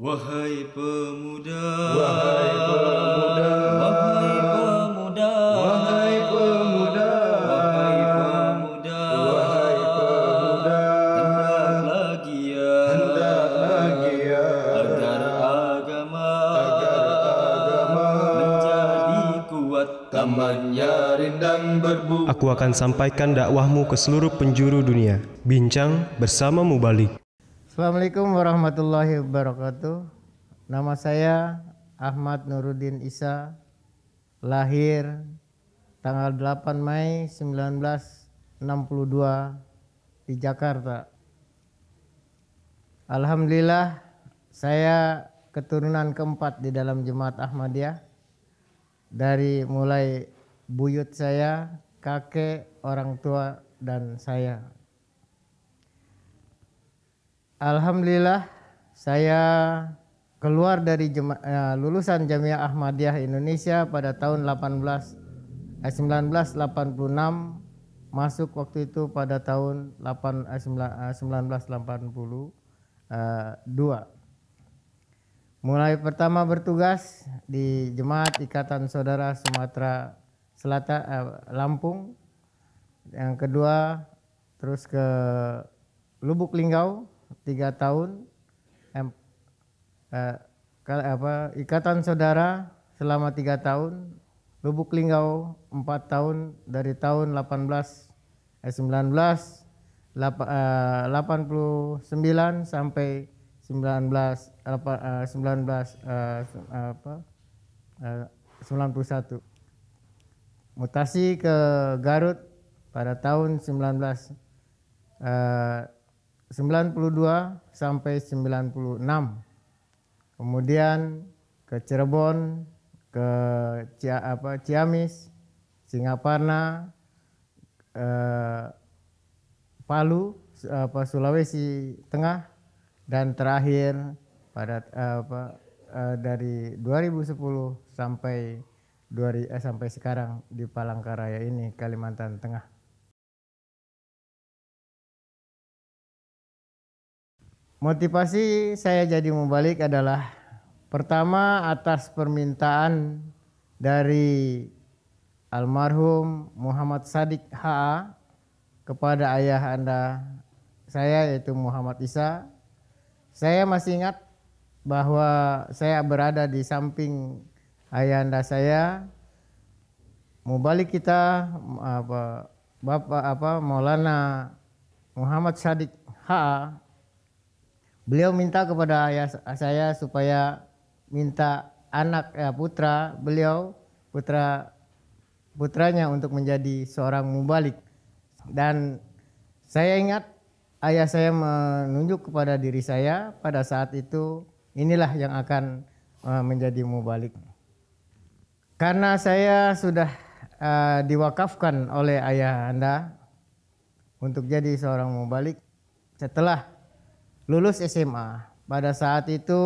Wahai pemuda, wahai pemuda, wahai pemuda, wahai pemuda, wahai pemuda, wahai pemuda, hendaklah gia, ya. hendaklah gia, ya. agar agama, agar agama menjadi kuat, tamannya rindang berbuah. Aku akan sampaikan dakwahmu ke seluruh penjuru dunia. Bincang bersama Mubalik. Assalamualaikum warahmatullahi wabarakatuh. Nama saya Ahmad Nuruddin Isa, lahir tanggal 8 Mei 1962 di Jakarta. Alhamdulillah saya keturunan keempat di dalam jemaat Ahmadiyah. Dari mulai buyut saya, kakek, orang tua, dan saya. Alhamdulillah saya keluar dari jema, uh, lulusan Jamiah Ahmadiyah Indonesia pada tahun 18 eh, 1986 masuk waktu itu pada tahun 8 eh, 1982 eh, eh, mulai pertama bertugas di Jemaat Ikatan Saudara Sumatera Selatan eh, Lampung yang kedua terus ke Lubuk Linggau tiga tahun em, eh, apa, ikatan saudara selama tiga tahun, Lubuk Linggau empat tahun dari tahun 18 eh, 19 lapa, eh, 89 sampai 19 apa, eh, 19 eh, apa, eh, 91 mutasi ke Garut pada tahun 19 eh, 92 sampai 96. Kemudian ke Cirebon, ke Cia, apa, Ciamis, Singaparna, eh, Palu, apa, Sulawesi Tengah, dan terakhir pada eh, apa, eh, dari 2010 sampai 2000, eh, sampai sekarang di Palangkaraya ini Kalimantan Tengah. Motivasi saya jadi membalik adalah pertama atas permintaan dari almarhum Muhammad Sadik HA kepada ayah Anda saya yaitu Muhammad Isa. Saya masih ingat bahwa saya berada di samping ayah Anda saya. Mubalik kita apa Bapak apa Maulana Muhammad Sadik HA Beliau minta kepada ayah saya supaya minta anak ya putra beliau putra putranya untuk menjadi seorang mubalik dan saya ingat ayah saya menunjuk kepada diri saya pada saat itu inilah yang akan e, menjadi mubalik karena saya sudah uh, diwakafkan oleh ayah anda untuk jadi seorang mubalik setelah lulus SMA. Pada saat itu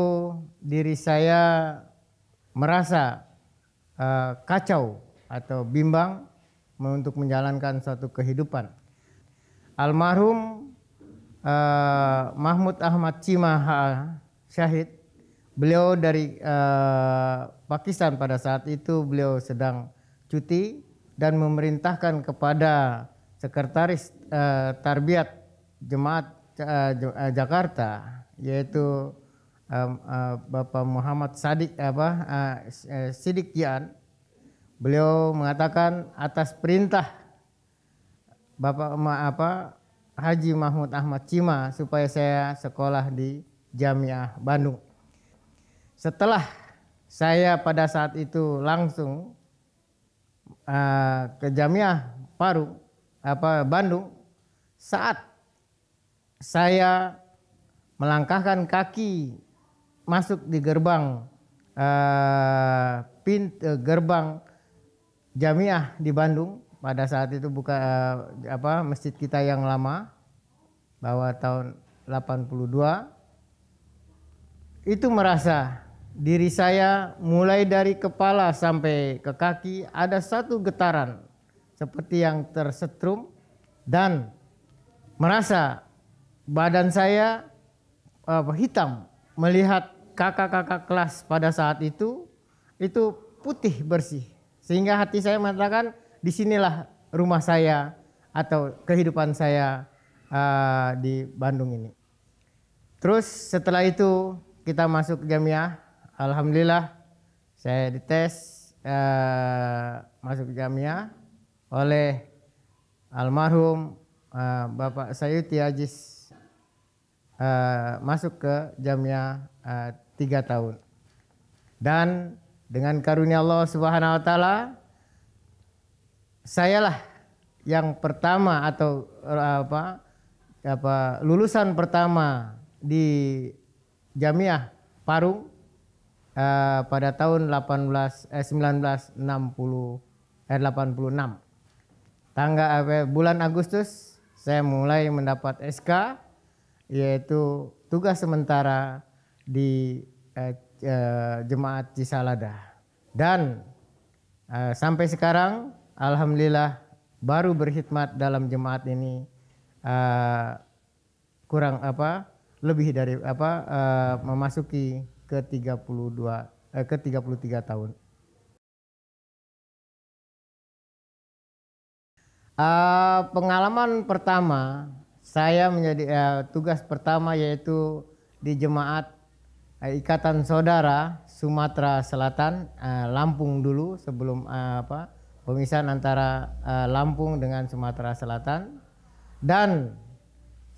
diri saya merasa uh, kacau atau bimbang untuk menjalankan suatu kehidupan. Almarhum uh, Mahmud Ahmad Cimaha Syahid, beliau dari uh, Pakistan pada saat itu beliau sedang cuti dan memerintahkan kepada sekretaris uh, tarbiat jemaat Eh, eh, Jakarta yaitu eh, Bapak Muhammad Sadik apa uh, beliau mengatakan atas perintah Bapak Ma, apa Haji Mahmud Ahmad Cima supaya saya sekolah di Jamiah Bandung. Setelah saya pada saat itu langsung uh, ke Jamiah Paru apa Bandung saat saya melangkahkan kaki masuk di gerbang uh, eh, pint uh, eh, gerbang Jamiah di Bandung pada saat itu buka uh, apa masjid kita yang lama bahwa tahun 82 itu merasa diri saya mulai dari kepala sampai ke kaki ada satu getaran seperti yang tersetrum dan merasa badan saya apa, hitam melihat kakak-kakak kelas pada saat itu itu putih bersih sehingga hati saya mengatakan disinilah rumah saya atau kehidupan saya uh, di Bandung ini. Terus setelah itu kita masuk jamiah, alhamdulillah saya dites uh, masuk jamiah oleh almarhum uh, Bapak Sayuti Ajis Eh, masuk ke jamnya eh, tiga tahun. Dan dengan karunia Allah Subhanahu Wa Taala, sayalah yang pertama atau uh, apa apa lulusan pertama di Jamiah Parung uh, pada tahun 18 eh, 1960 eh 86 tanggal eh, bulan Agustus saya mulai mendapat SK yaitu tugas sementara di eh, eh, jemaat Cisalada dan eh, sampai sekarang alhamdulillah baru berkhidmat dalam jemaat ini eh, kurang apa lebih dari apa eh, memasuki ke 32 eh, ke 33 tahun. Uh, pengalaman pertama saya menjadi eh, tugas pertama yaitu di jemaat eh, Ikatan Saudara Sumatera Selatan eh, Lampung dulu sebelum eh, apa pemisahan antara eh, Lampung dengan Sumatera Selatan dan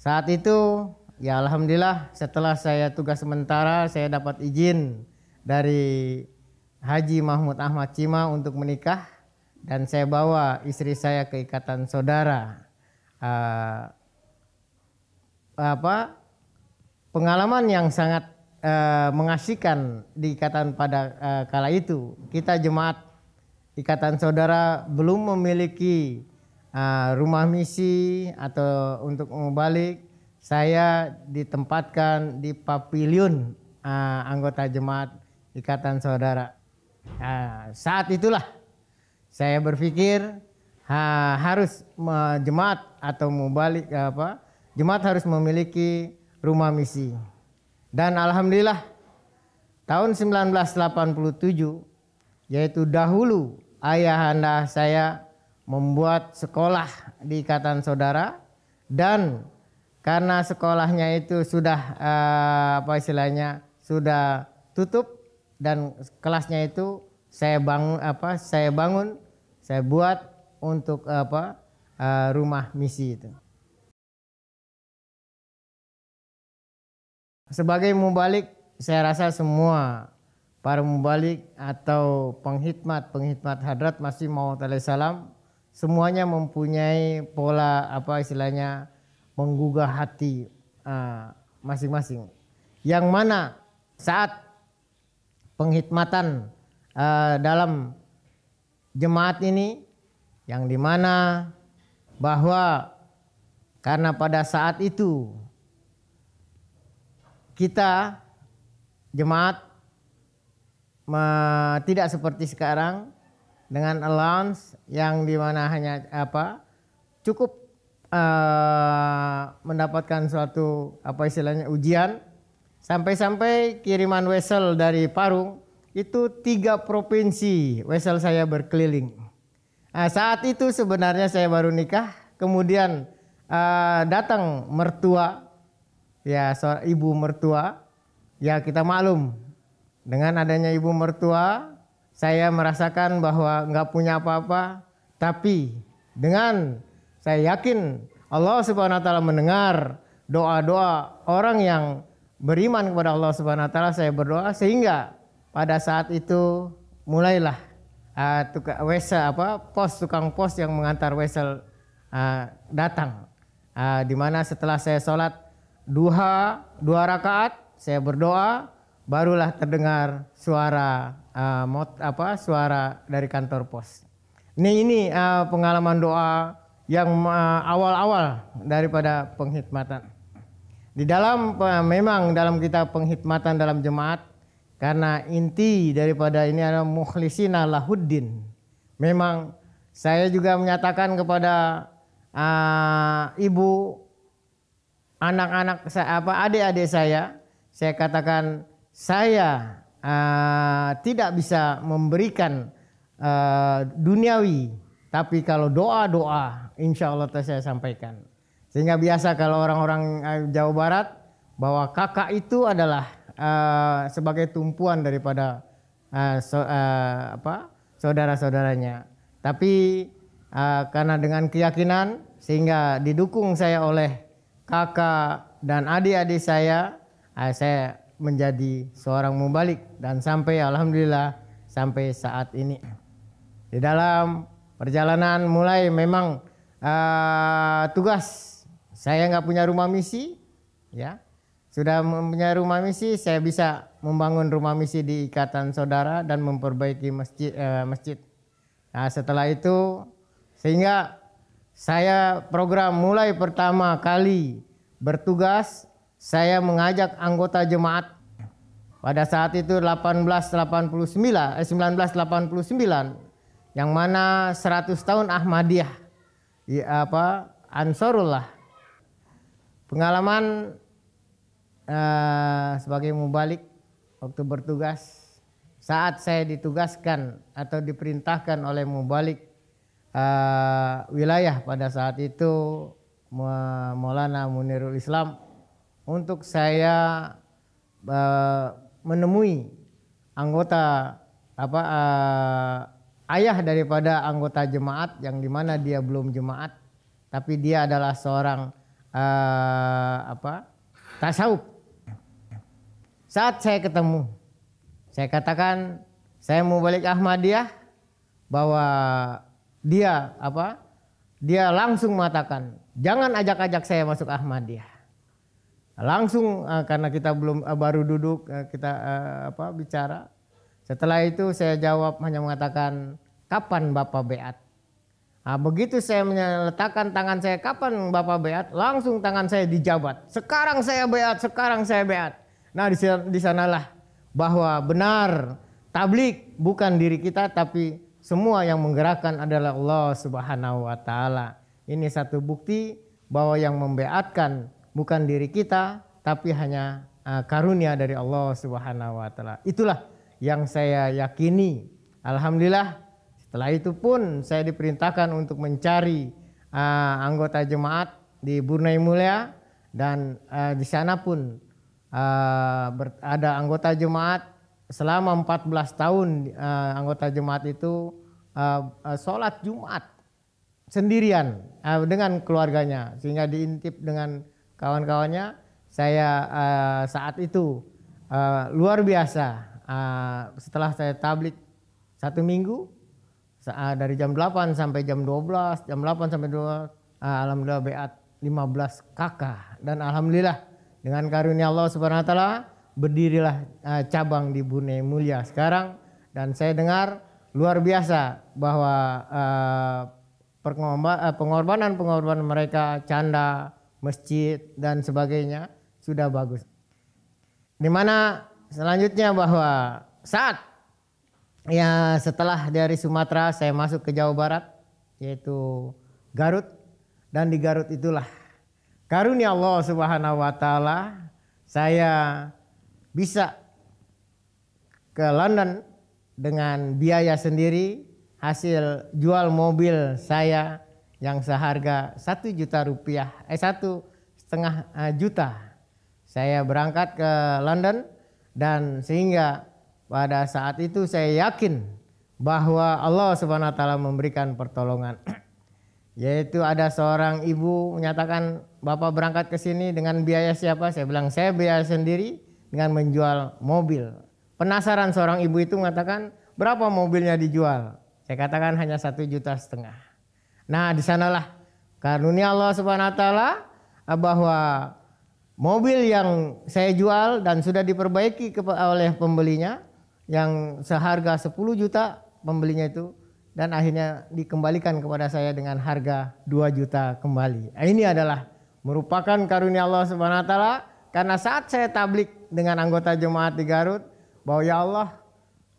saat itu ya alhamdulillah setelah saya tugas sementara saya dapat izin dari Haji Mahmud Ahmad Cima untuk menikah dan saya bawa istri saya ke ikatan saudara uh, apa pengalaman yang sangat uh, mengasihkan dikatakan pada uh, kala itu. Kita jemaat ikatan saudara belum memiliki uh, rumah misi atau untuk membalik. Saya ditempatkan di papilion uh, anggota jemaat ikatan saudara. Uh, saat itulah saya berpikir ha, harus uh, jemaat atau balik apa Jemaat harus memiliki rumah misi. Dan alhamdulillah tahun 1987 yaitu dahulu ayahanda saya membuat sekolah di ikatan saudara dan karena sekolahnya itu sudah eh, apa istilahnya sudah tutup dan kelasnya itu saya bangun apa saya bangun saya buat untuk apa eh, rumah misi itu Sebagai mubalik, saya rasa semua para mubalik atau penghikmat penghitmat hadrat masih mau salam semuanya mempunyai pola apa istilahnya menggugah hati ah, masing-masing. Uh, Yang mana saat penghikmatan uh, dalam jemaat ini yang dimana bahwa karena pada saat itu kita jemaat tidak seperti sekarang dengan allowance yang dimana hanya apa cukup uh, mendapatkan suatu apa istilahnya ujian sampai-sampai kiriman wesel dari Parung itu tiga provinsi wesel saya berkeliling. Nah, saat itu sebenarnya saya baru nikah, kemudian uh, datang mertua ya seorang ibu mertua, ya kita maklum dengan adanya ibu mertua, saya merasakan bahwa nggak punya apa-apa, tapi dengan saya yakin Allah Subhanahu wa taala mendengar doa-doa orang yang beriman kepada Allah Subhanahu wa taala, saya berdoa sehingga pada saat itu mulailah uh, ah, tukang wesel apa pos tukang pos yang mengantar wesel uh, datang uh, di mana setelah saya sholat duha dua rakaat saya berdoa barulah terdengar suara uh, mot, apa suara dari kantor pos. Ini ini uh, pengalaman doa yang eh, awal-awal uh, daripada pengkhidmatan. Di dalam uh, memang dalam kita pengkhidmatan dalam jemaat karena inti daripada ini adalah mukhlisina lahuddin. Memang saya juga menyatakan kepada uh, ibu anak-anak saya apa adik-adik saya, saya katakan saya uh, tidak bisa memberikan uh, duniawi, tapi kalau doa-doa insya Allah saya sampaikan. Sehingga biasa kalau orang-orang eh, Jawa Barat bahwa kakak itu adalah uh, sebagai tumpuan daripada uh, so, uh, apa saudara-saudaranya. Tapi uh, karena dengan keyakinan sehingga didukung saya oleh kakak dan adik-adik saya, ah, saya menjadi seorang mubalik dan sampai alhamdulillah sampai saat ini. Di dalam perjalanan mulai memang uh, tugas saya nggak punya rumah misi, ya sudah punya rumah misi, saya bisa membangun rumah misi di ikatan saudara dan memperbaiki masjid. Uh, masjid. Nah, setelah itu sehingga saya program mulai pertama kali bertugas, saya mengajak anggota jemaat pada saat itu 1889 eh, 1989 yang mana 100 tahun Ahmadiyah ya, apa Ansorullah. Pengalaman eh, sebagai mubalik waktu bertugas saat saya ditugaskan atau diperintahkan oleh mubalik uh, wilayah pada saat itu Maulana Munirul Islam untuk saya uh, menemui anggota apa uh, ayah daripada anggota jemaat yang dimana dia belum jemaat tapi dia adalah seorang uh, apa tasawuf saat saya ketemu saya katakan saya mau balik Ahmadiyah bahwa dia apa? Dia langsung mengatakan, "Jangan ajak-ajak saya masuk Ahmadiyah." Langsung uh, karena kita belum uh, baru duduk uh, kita uh, apa bicara. Setelah itu saya jawab hanya mengatakan, "Kapan Bapak beat?" Nah, begitu saya meletakkan tangan saya, "Kapan Bapak beat?" Langsung tangan saya dijabat. "Sekarang saya beat, sekarang saya beat." Nah, di disanalah bahwa benar tablik bukan diri kita tapi semua yang menggerakkan adalah Allah Subhanahu wa taala. Ini satu bukti bahwa yang membeatkan bukan diri kita tapi hanya e, karunia dari Allah Subhanahu wa taala. Itulah yang saya yakini. Alhamdulillah setelah itu pun saya diperintahkan untuk mencari e, anggota jemaat di Brunei Mulia dan e, di sana pun ada anggota jemaat selama 14 tahun uh, anggota jemaat itu uh, uh, sholat Jumat sendirian uh, dengan keluarganya sehingga diintip dengan kawan-kawannya saya uh, saat itu uh, luar biasa uh, setelah saya tablik satu minggu uh, dari jam 8 sampai jam 12 jam 8 sampai 12 uh, alhamdulillah beat 15 kakak dan alhamdulillah dengan karunia Allah Subhanahu wa taala berdirilah uh, cabang di Brunei Mulia sekarang dan saya dengar luar biasa bahwa uh, pengorbanan-pengorbanan mereka canda, masjid dan sebagainya sudah bagus. Di mana selanjutnya bahwa saat ya setelah dari Sumatera saya masuk ke Jawa Barat yaitu Garut dan di Garut itulah karunia Allah Subhanahu wa taala saya bisa ke London dengan biaya sendiri hasil jual mobil saya yang seharga satu juta rupiah eh satu setengah eh, juta saya berangkat ke London dan sehingga pada saat itu saya yakin bahwa Allah Subhanahu wa taala memberikan pertolongan yaitu ada seorang ibu menyatakan Bapak berangkat ke sini dengan biaya siapa? Saya bilang saya biaya sendiri dengan menjual mobil. Penasaran seorang ibu itu mengatakan, berapa mobilnya dijual? Saya katakan hanya satu juta setengah. Nah di sanalah karunia Allah subhanahu wa ta'ala bahwa mobil yang saya jual dan sudah diperbaiki oleh pembelinya yang seharga 10 juta pembelinya itu dan akhirnya dikembalikan kepada saya dengan harga 2 juta kembali. Nah, ini adalah merupakan karunia Allah Subhanahu wa taala karena saat saya tablik dengan anggota jemaat di Garut bahwa ya Allah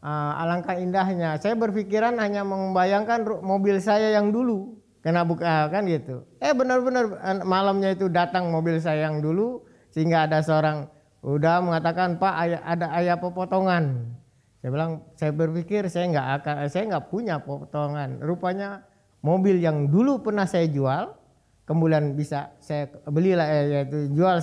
uh, alangkah indahnya. Saya berpikiran hanya membayangkan mobil saya yang dulu kena buka eh, kan gitu. Eh benar-benar eh, malamnya itu datang mobil saya yang dulu sehingga ada seorang udah mengatakan Pak ada ayah pepotongan. Saya bilang saya berpikir saya nggak akan saya nggak punya potongan. Rupanya mobil yang dulu pernah saya jual kemudian bisa saya belilah eh, yaitu jual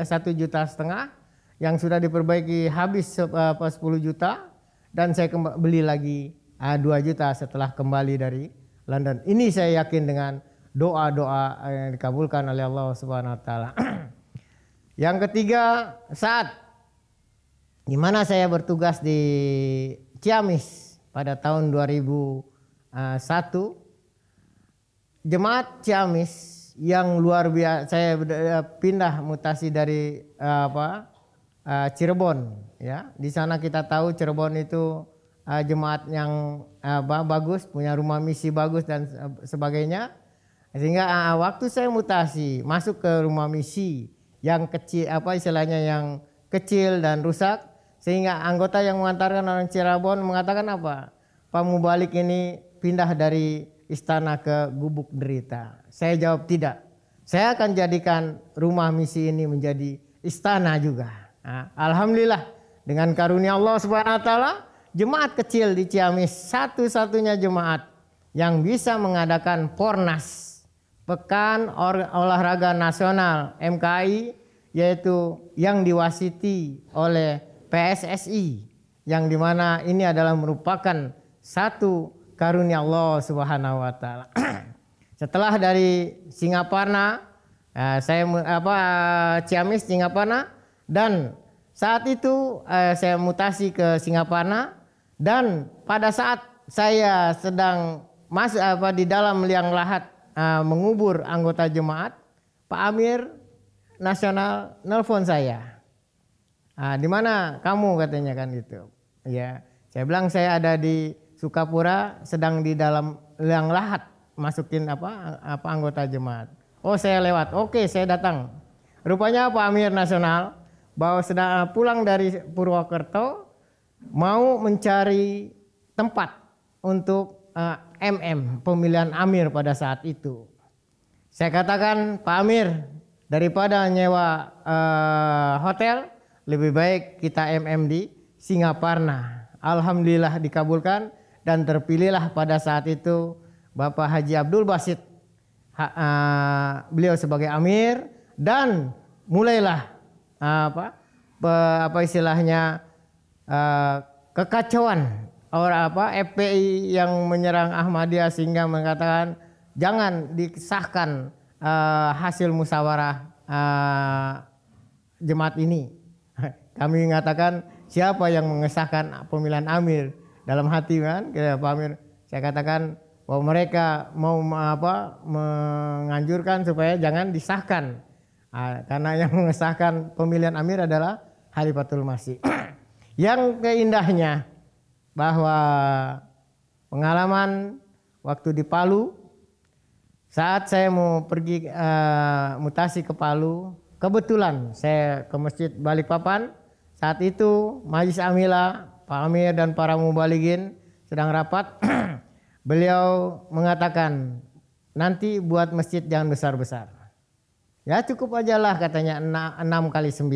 satu juta setengah yang sudah diperbaiki habis eh, sepuluh 10 juta dan saya beli lagi uh, eh, 2 juta setelah kembali dari London. Ini saya yakin dengan doa-doa yang dikabulkan oleh Allah Subhanahu wa taala. Yang ketiga, saat di mana saya bertugas di Ciamis pada tahun 2001 eh, jemaat Ciamis yang luar biasa saya pindah mutasi dari apa uh, Cirebon ya. Di sana kita tahu Cirebon itu uh, jemaat yang uh, bagus, punya rumah misi bagus dan sebagainya. Sehingga uh, waktu saya mutasi masuk ke rumah misi yang kecil apa istilahnya yang kecil dan rusak sehingga anggota yang mengantarkan orang Cirebon mengatakan apa? Pak Mubalik ini pindah dari istana ke gubuk derita. Saya jawab tidak. Saya akan jadikan rumah misi ini menjadi istana juga. Nah, Alhamdulillah dengan karunia Allah Subhanahu wa taala jemaat kecil di Ciamis satu-satunya jemaat yang bisa mengadakan Pornas Pekan Olahraga Nasional MKI yaitu yang diwasiti oleh PSSI yang dimana ini adalah merupakan satu karunia Allah Subhanahu wa taala. Setelah dari Singaparna, eh, saya apa Ciamis Singaparna dan saat itu eh, saya mutasi ke Singaparna dan pada saat saya sedang masuk apa di dalam liang lahat eh, mengubur anggota jemaat, Pak Amir Nasional nelpon saya. Ah, di mana kamu katanya kan gitu. Ya, saya bilang saya ada di Sukapura sedang di dalam liang lahat masukin apa apa anggota jemaat. Oh, saya lewat. Oke, saya datang. Rupanya Pak Amir Nasional bahwa sedang pulang dari Purwokerto mau mencari tempat untuk uh, MM pemilihan Amir pada saat itu. Saya katakan Pak Amir daripada nyewa uh, hotel lebih baik kita MM di Singaparna. Alhamdulillah dikabulkan dan terpilihlah pada saat itu Bapak Haji Abdul Basit ha, uh, beliau sebagai Amir dan mulailah Eh, apa pe, apa istilahnya uh, kekacauan orang apa FPI yang menyerang Ahmadiyah sehingga mengatakan jangan disahkan uh, hasil musyawarah uh, jemaat ini. Kami mengatakan siapa yang mengesahkan pemilihan Amir dalam hati kan, kita Pak Amir. Saya katakan bahwa mereka mau apa menganjurkan supaya jangan disahkan Ah, karena yang mengesahkan pemilihan amir adalah Halifatul Masih. yang keindahnya bahwa pengalaman waktu di Palu saat saya mau pergi uh, mutasi ke Palu, kebetulan saya ke Masjid Balikpapan. Saat itu Majlis Amila, Pak Amir dan para mubaligin sedang rapat. Beliau mengatakan, nanti buat masjid jangan besar-besar. Ya cukup aja lah katanya 6 kali 9.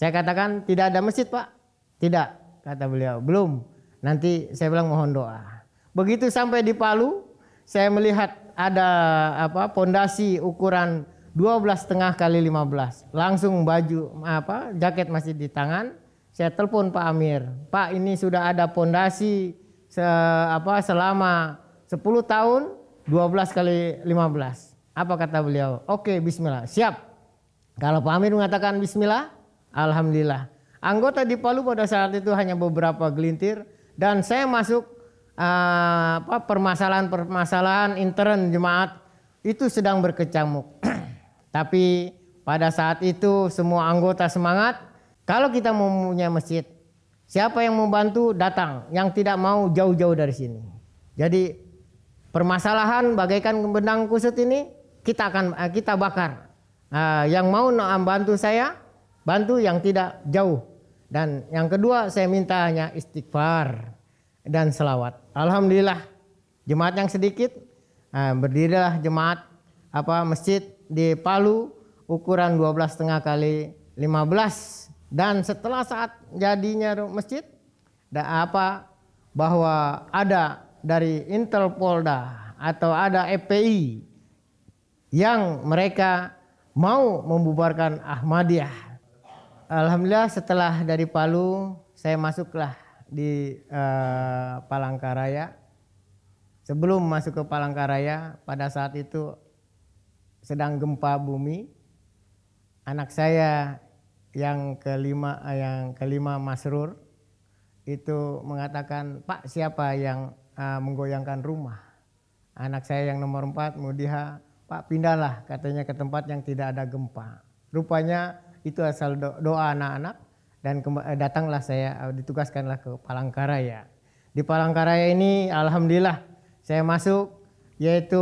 Saya katakan tidak ada masjid pak. Tidak kata beliau. Belum. Nanti saya bilang mohon doa. Begitu sampai di Palu saya melihat ada apa pondasi ukuran 12 setengah kali 15. Langsung baju apa jaket masih di tangan. Saya telepon Pak Amir. Pak ini sudah ada pondasi se, apa selama 10 tahun 12 kali 15. Apa kata beliau? Oke, bismillah. Siap. Kalau Pak Amir mengatakan bismillah, alhamdulillah. Anggota di Palu pada saat itu hanya beberapa gelintir dan saya masuk uh, apa permasalahan-permasalahan intern jemaat itu sedang berkecamuk. Tapi pada saat itu semua anggota semangat kalau kita mau punya masjid Siapa yang mau bantu datang, yang tidak mau jauh-jauh dari sini. Jadi permasalahan bagaikan benang kusut ini kita akan eh, kita bakar. Uh, yang mau bantu saya, bantu yang tidak jauh. Dan yang kedua saya minta hanya istighfar dan selawat. Alhamdulillah jemaat yang sedikit uh, berdirilah jemaat apa masjid di Palu ukuran 12 setengah kali 15 dan setelah saat jadinya masjid ada apa bahwa ada dari Intel atau ada FPI yang mereka mau membubarkan Ahmadiyah. Alhamdulillah setelah dari Palu saya masuklah di uh, Palangkaraya. Sebelum masuk ke Palangkaraya pada saat itu sedang gempa bumi. Anak saya yang kelima yang kelima Masrur itu mengatakan, "Pak, siapa yang uh, menggoyangkan rumah?" Anak saya yang nomor empat, Mudiha, Pak pindahlah katanya ke tempat yang tidak ada gempa. Rupanya itu asal doa anak-anak dan eh, datanglah saya eh, ditugaskanlah ke Palangkaraya. Di Palangkaraya ini alhamdulillah saya masuk yaitu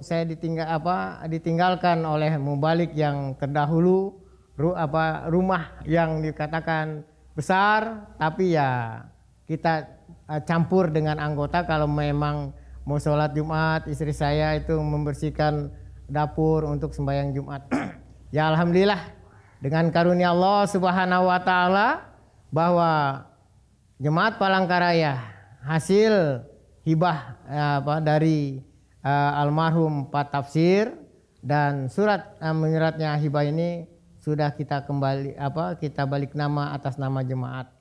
saya ditinggal apa ditinggalkan oleh mubalik yang terdahulu ru, apa rumah yang dikatakan besar tapi ya kita eh, campur dengan anggota kalau memang mau sholat Jumat istri saya itu membersihkan dapur untuk sembahyang Jumat. ya alhamdulillah dengan karunia Allah Subhanahu wa taala bahwa jemaat Palangkaraya hasil hibah eh, apa dari uh, almarhum Pak Tafsir dan surat uh, menyuratnya hibah ini sudah kita kembali apa kita balik nama atas nama jemaat.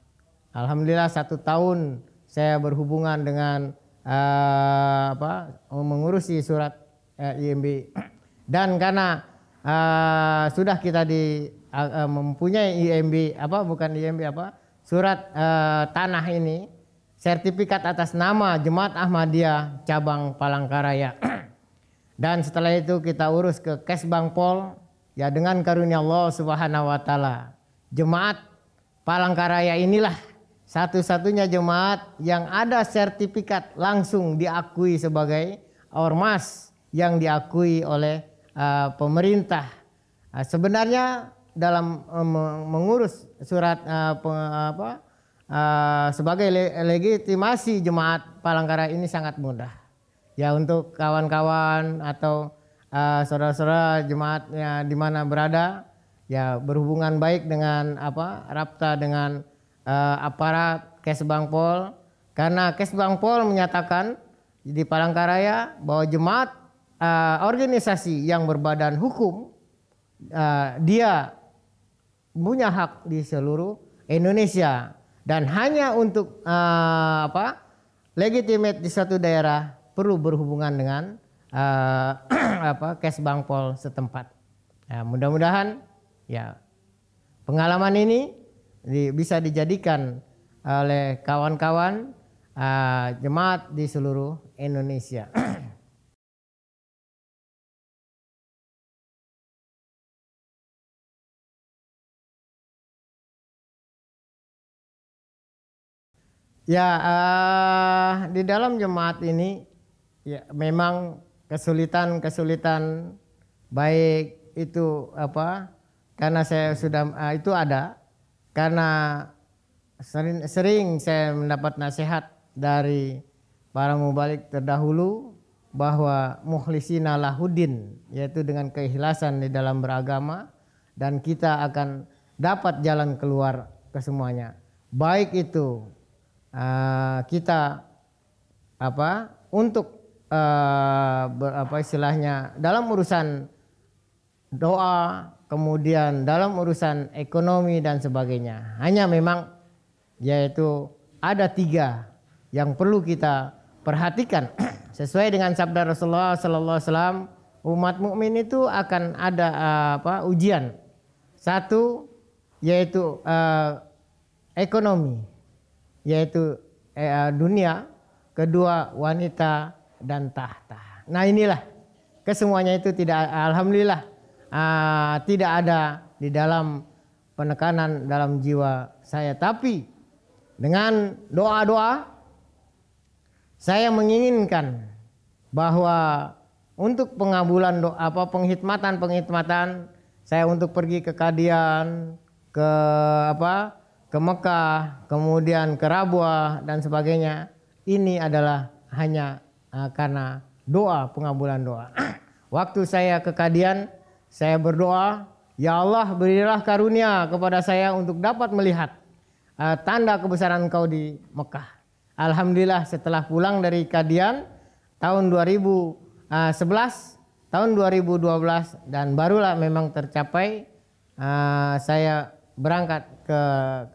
Alhamdulillah satu tahun saya berhubungan dengan uh, apa mengurusi surat uh, IMB Dan karena uh, sudah kita di uh, uh, mempunyai IMB e apa bukan IMB e apa surat uh, tanah ini sertifikat atas nama Jemaat Ahmadiyah cabang Palangkaraya. Dan setelah itu kita urus ke Kesbangpol Pol ya dengan karunia Allah Subhanahu wa taala. Jemaat Palangkaraya inilah satu-satunya jemaat yang ada sertifikat langsung diakui sebagai ormas yang diakui oleh Eh, pemerintah. Uh, sebenarnya dalam uh, mengurus surat uh, peng, apa, uh, sebagai le legitimasi jemaat Palangkaraya ini sangat mudah. Ya untuk kawan-kawan atau saudara-saudara jemaat ya, di mana berada ya berhubungan baik dengan apa Rapta dengan uh, aparat Kesbangpol karena Kesbangpol menyatakan di Palangkaraya bahwa jemaat uh, organisasi yang berbadan hukum uh, dia punya hak di seluruh Indonesia dan hanya untuk uh, apa legitimate di satu daerah perlu berhubungan dengan uh, apa cash bankpol setempat. Ya, mudah-mudahan ya pengalaman ini di, bisa dijadikan oleh kawan-kawan uh, jemaat di seluruh Indonesia. Ya, uh, di dalam jemaat ini ya memang kesulitan-kesulitan baik itu apa? Karena saya sudah uh, itu ada karena sering, sering saya mendapat nasihat dari para mubalik terdahulu bahwa muhlisina lahudin yaitu dengan keikhlasan di dalam beragama dan kita akan dapat jalan keluar ke semuanya. Baik itu uh, kita apa untuk uh, ber, apa istilahnya dalam urusan doa kemudian dalam urusan ekonomi dan sebagainya hanya memang yaitu ada tiga yang perlu kita perhatikan sesuai dengan sabda Rasulullah Sallallahu Alaihi Wasallam umat mukmin itu akan ada uh, apa ujian satu yaitu uh, ekonomi yaitu eh, eh, dunia, kedua wanita dan tahta. Nah inilah kesemuanya itu tidak alhamdulillah uh, tidak ada di dalam penekanan dalam jiwa saya tapi dengan doa-doa saya menginginkan bahwa untuk pengabulan doa apa penghitmatan penghitmatan saya untuk pergi ke Kadian ke apa ke Mekah, kemudian ke Rabwa dan sebagainya. Ini adalah hanya uh, karena doa, pengabulan doa. Waktu saya ke Kadian, saya berdoa, "Ya Allah, berilah karunia kepada saya untuk dapat melihat uh, tanda kebesaran Kau di Mekah." Alhamdulillah setelah pulang dari Kadian tahun 2011 eh, tahun 2012 dan barulah memang tercapai uh, saya berangkat ke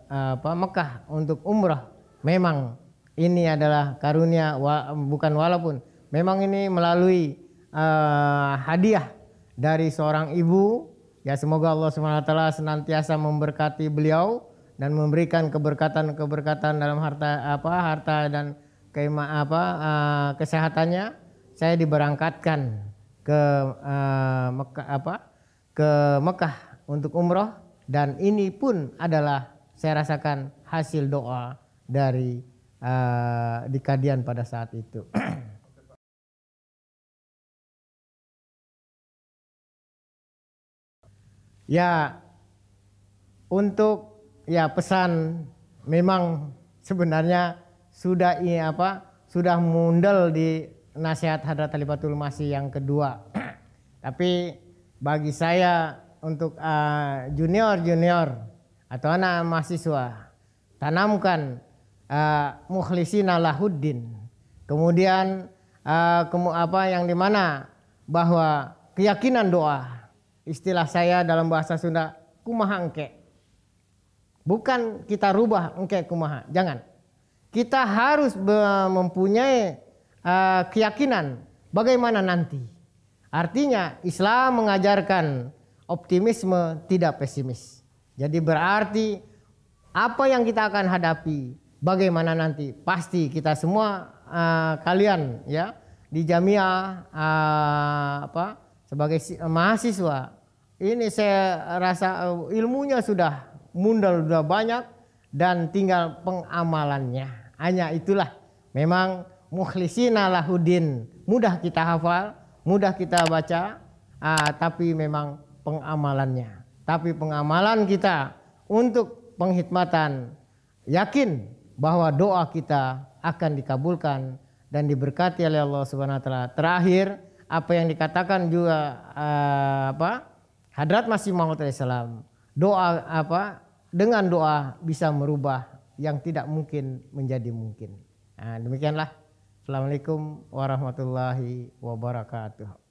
apa Mekah untuk umrah memang ini adalah karunia wa, bukan walaupun memang ini melalui uh, hadiah dari seorang ibu ya semoga Allah swt senantiasa memberkati beliau dan memberikan keberkatan-keberkatan dalam harta apa harta dan keima apa uh, kesehatannya saya diberangkatkan ke uh, Mekah apa ke Mekah untuk umroh dan ini pun adalah saya rasakan hasil doa dari uh, di Kadian pada saat itu. ya untuk ya pesan memang sebenarnya sudah ini apa sudah mundel di nasihat Hadrat Talibatul Masih yang kedua. Tapi bagi saya untuk uh, junior junior atau anak mahasiswa tanamkan uh, mukhlisina lahuddin kemudian uh, kemu apa yang dimana bahwa keyakinan doa istilah saya dalam bahasa Sunda kumaha engke bukan kita rubah engke kumaha jangan kita harus mempunyai uh, keyakinan bagaimana nanti artinya Islam mengajarkan optimisme, tidak pesimis. Jadi berarti apa yang kita akan hadapi, bagaimana nanti, pasti kita semua uh, kalian ya di jamiah uh, apa sebagai mahasiswa ini saya rasa eh, ilmunya sudah mundal sudah banyak dan tinggal pengamalannya. Hanya itulah memang mukhlisina lahudin mudah kita hafal, mudah kita baca, uh, tapi memang pengamalannya. Tapi pengamalan kita untuk penghitmatan yakin bahwa doa kita akan dikabulkan dan diberkati oleh Allah Subhanahu wa taala. Terakhir, apa yang dikatakan juga uh, apa? Hadrat Masih Maud salam. Doa apa? Dengan doa bisa merubah yang tidak mungkin menjadi mungkin. Nah, demikianlah. Assalamualaikum warahmatullahi wabarakatuh.